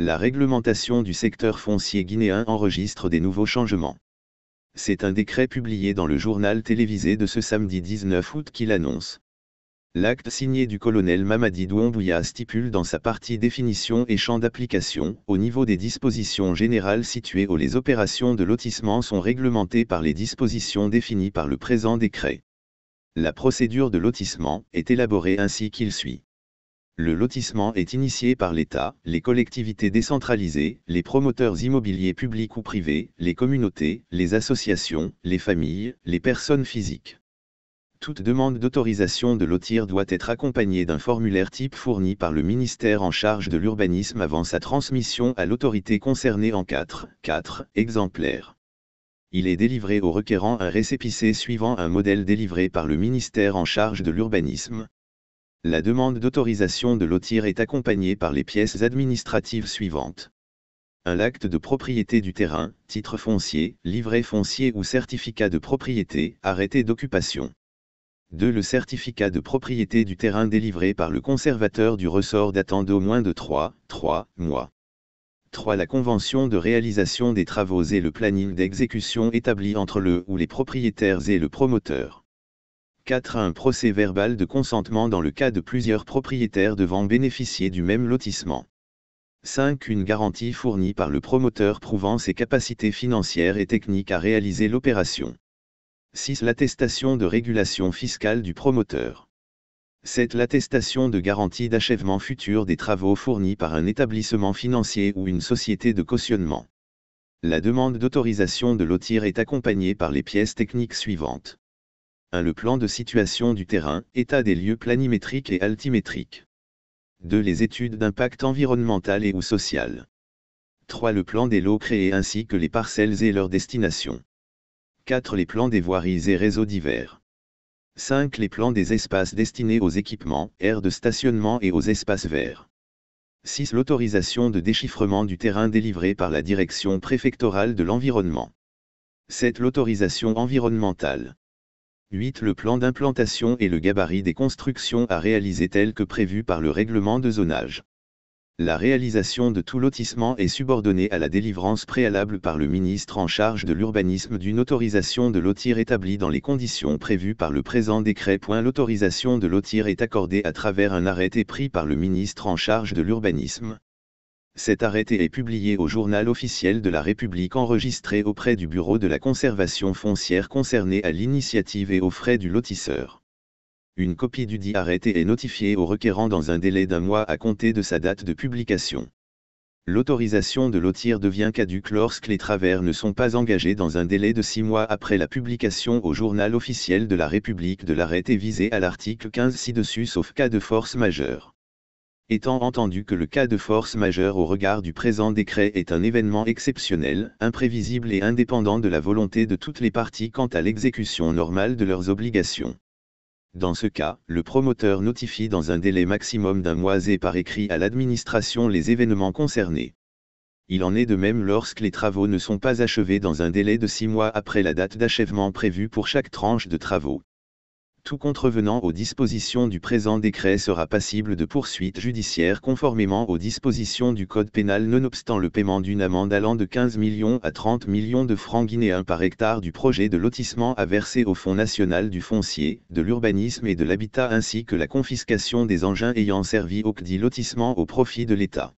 La réglementation du secteur foncier guinéen enregistre des nouveaux changements. C'est un décret publié dans le journal télévisé de ce samedi 19 août qui l'annonce. L'acte signé du colonel Mamadi Douambouya stipule dans sa partie définition et champ d'application, au niveau des dispositions générales situées où les opérations de lotissement sont réglementées par les dispositions définies par le présent décret. La procédure de lotissement est élaborée ainsi qu'il suit. Le lotissement est initié par l'État, les collectivités décentralisées, les promoteurs immobiliers publics ou privés, les communautés, les associations, les familles, les personnes physiques. Toute demande d'autorisation de lotir doit être accompagnée d'un formulaire type fourni par le ministère en charge de l'urbanisme avant sa transmission à l'autorité concernée en 4, exemplaires. Il est délivré au requérant un récépissé suivant un modèle délivré par le ministère en charge de l'urbanisme, la demande d'autorisation de lotir est accompagnée par les pièces administratives suivantes. Un acte de propriété du terrain, titre foncier, livret foncier ou certificat de propriété, arrêté d'occupation. 2. Le certificat de propriété du terrain délivré par le conservateur du ressort datant d'au moins de 3, 3 mois. 3. La convention de réalisation des travaux et le planning d'exécution établi entre le ou les propriétaires et le promoteur. 4. Un procès verbal de consentement dans le cas de plusieurs propriétaires devant bénéficier du même lotissement. 5. Une garantie fournie par le promoteur prouvant ses capacités financières et techniques à réaliser l'opération. 6. L'attestation de régulation fiscale du promoteur. 7. L'attestation de garantie d'achèvement futur des travaux fournis par un établissement financier ou une société de cautionnement. La demande d'autorisation de lotir est accompagnée par les pièces techniques suivantes. 1. Hein, le plan de situation du terrain, état des lieux planimétriques et altimétriques. 2. Les études d'impact environnemental et ou social. 3. Le plan des lots créés ainsi que les parcelles et leurs destinations. 4. Les plans des voiries et réseaux divers. 5. Les plans des espaces destinés aux équipements, aires de stationnement et aux espaces verts. 6. L'autorisation de déchiffrement du terrain délivrée par la direction préfectorale de l'environnement. 7. L'autorisation environnementale. 8. Le plan d'implantation et le gabarit des constructions à réaliser tels que prévus par le règlement de zonage. La réalisation de tout lotissement est subordonnée à la délivrance préalable par le ministre en charge de l'urbanisme d'une autorisation de lotir établie dans les conditions prévues par le présent décret. L'autorisation de lotir est accordée à travers un arrêté pris par le ministre en charge de l'urbanisme, cet arrêté est publié au journal officiel de la République enregistré auprès du Bureau de la conservation foncière concerné à l'initiative et aux frais du lotisseur. Une copie du dit arrêté est notifiée au requérant dans un délai d'un mois à compter de sa date de publication. L'autorisation de lotir devient caduque lorsque les travers ne sont pas engagés dans un délai de six mois après la publication au journal officiel de la République de l'arrêté visé à l'article 15 ci-dessus sauf cas de force majeure étant entendu que le cas de force majeure au regard du présent décret est un événement exceptionnel, imprévisible et indépendant de la volonté de toutes les parties quant à l'exécution normale de leurs obligations. Dans ce cas, le promoteur notifie dans un délai maximum d'un mois et par écrit à l'administration les événements concernés. Il en est de même lorsque les travaux ne sont pas achevés dans un délai de six mois après la date d'achèvement prévue pour chaque tranche de travaux tout contrevenant aux dispositions du présent décret sera passible de poursuites judiciaires conformément aux dispositions du Code pénal nonobstant le paiement d'une amende allant de 15 millions à 30 millions de francs guinéens par hectare du projet de lotissement à verser au Fonds national du foncier, de l'urbanisme et de l'habitat ainsi que la confiscation des engins ayant servi au dit lotissement au profit de l'État.